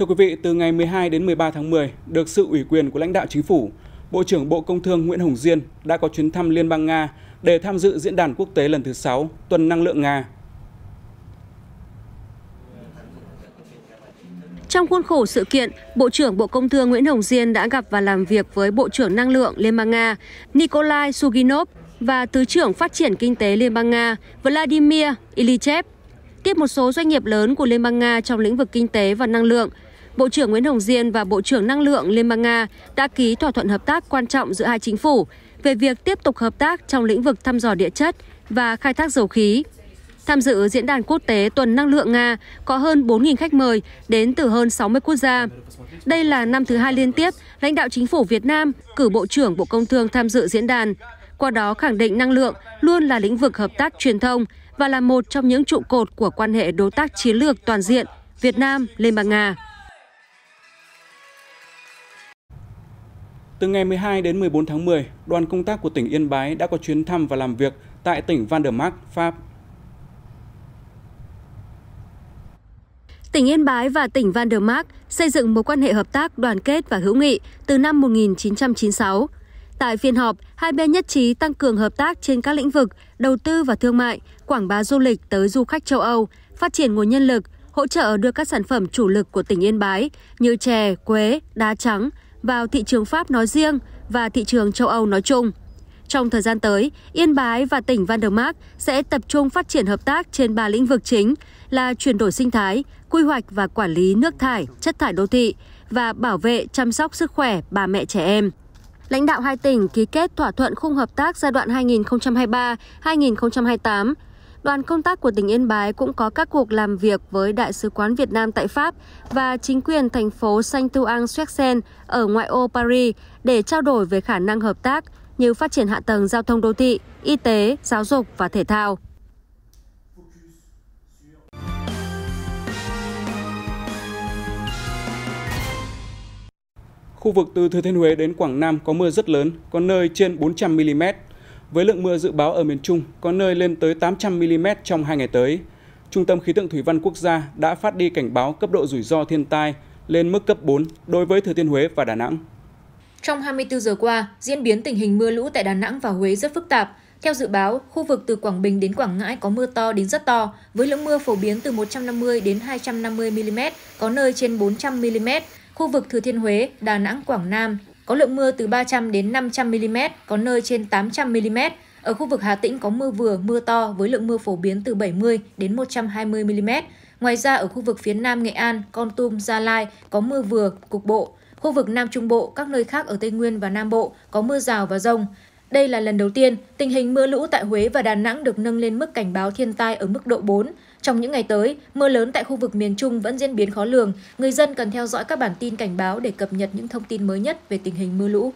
Thưa quý vị, từ ngày 12 đến 13 tháng 10, được sự ủy quyền của lãnh đạo chính phủ, Bộ trưởng Bộ Công Thương Nguyễn Hồng Diên đã có chuyến thăm Liên bang Nga để tham dự diễn đàn quốc tế lần thứ 6 Tuần Năng lượng Nga Trong khuôn khổ sự kiện, Bộ trưởng Bộ Công Thương Nguyễn Hồng Diên đã gặp và làm việc với Bộ trưởng Năng lượng Liên bang Nga Nikolai Suginov và Thứ trưởng Phát triển Kinh tế Liên bang Nga Vladimir Ilychev, tiếp một số doanh nghiệp lớn của Liên bang Nga trong lĩnh vực kinh tế và năng lượng – Bộ trưởng Nguyễn Hồng Diên và Bộ trưởng Năng lượng Liên bang Nga đã ký thỏa thuận hợp tác quan trọng giữa hai chính phủ về việc tiếp tục hợp tác trong lĩnh vực thăm dò địa chất và khai thác dầu khí. Tham dự diễn đàn quốc tế tuần năng lượng Nga có hơn 4.000 khách mời đến từ hơn 60 quốc gia. Đây là năm thứ hai liên tiếp lãnh đạo chính phủ Việt Nam cử Bộ trưởng Bộ Công Thương tham dự diễn đàn, qua đó khẳng định năng lượng luôn là lĩnh vực hợp tác truyền thông và là một trong những trụ cột của quan hệ đối tác chiến lược toàn diện Việt Nam-Liên bang Nga. Từ ngày 12 đến 14 tháng 10, đoàn công tác của tỉnh Yên Bái đã có chuyến thăm và làm việc tại tỉnh Vandermark, Pháp. Tỉnh Yên Bái và tỉnh Vandermark xây dựng mối quan hệ hợp tác đoàn kết và hữu nghị từ năm 1996. Tại phiên họp, hai bên nhất trí tăng cường hợp tác trên các lĩnh vực đầu tư và thương mại, quảng bá du lịch tới du khách châu Âu, phát triển nguồn nhân lực, hỗ trợ đưa các sản phẩm chủ lực của tỉnh Yên Bái như chè, quế, đá trắng, vào thị trường Pháp nói riêng và thị trường châu Âu nói chung. Trong thời gian tới, Yên Bái và tỉnh Vandermark sẽ tập trung phát triển hợp tác trên ba lĩnh vực chính là chuyển đổi sinh thái, quy hoạch và quản lý nước thải, chất thải đô thị và bảo vệ chăm sóc sức khỏe bà mẹ trẻ em. Lãnh đạo hai tỉnh ký kết thỏa thuận khung hợp tác giai đoạn 2023-2028 đoàn công tác của tỉnh Yên Bái cũng có các cuộc làm việc với Đại sứ quán Việt Nam tại Pháp và chính quyền thành phố saint ouen Sexen ở ngoại ô Paris để trao đổi về khả năng hợp tác như phát triển hạ tầng giao thông đô thị, y tế, giáo dục và thể thao. Khu vực từ Thừa Thiên Huế đến Quảng Nam có mưa rất lớn, có nơi trên 400 mm, với lượng mưa dự báo ở miền Trung có nơi lên tới 800 mm trong 2 ngày tới. Trung tâm khí tượng thủy văn quốc gia đã phát đi cảnh báo cấp độ rủi ro thiên tai lên mức cấp 4 đối với Thừa Thiên Huế và Đà Nẵng. Trong 24 giờ qua, diễn biến tình hình mưa lũ tại Đà Nẵng và Huế rất phức tạp. Theo dự báo, khu vực từ Quảng Bình đến Quảng Ngãi có mưa to đến rất to, với lượng mưa phổ biến từ 150 đến 250 mm, có nơi trên 400 mm. Khu vực Thừa Thiên Huế, Đà Nẵng, Quảng Nam, có lượng mưa từ 300 đến 500 mm, có nơi trên 800 mm. Ở khu vực Hà Tĩnh có mưa vừa, mưa to với lượng mưa phổ biến từ 70 đến 120 mm. Ngoài ra ở khu vực phía Nam Nghệ An, Con Tum, Gia Lai có mưa vừa, cục bộ. Khu vực Nam Trung Bộ, các nơi khác ở Tây Nguyên và Nam Bộ có mưa rào và rông. Đây là lần đầu tiên tình hình mưa lũ tại Huế và Đà Nẵng được nâng lên mức cảnh báo thiên tai ở mức độ 4. Trong những ngày tới, mưa lớn tại khu vực miền Trung vẫn diễn biến khó lường. Người dân cần theo dõi các bản tin cảnh báo để cập nhật những thông tin mới nhất về tình hình mưa lũ.